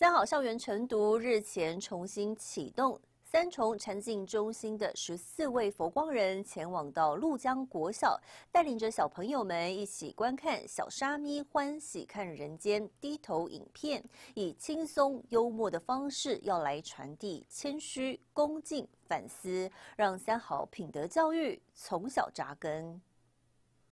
三好校园晨读日前重新启动，三重禅境中心的十四位佛光人前往到陆江国小，带领着小朋友们一起观看《小沙弥欢喜看人间》低头影片，以轻松幽默的方式要来传递谦虚、恭敬、反思，让三好品德教育从小扎根。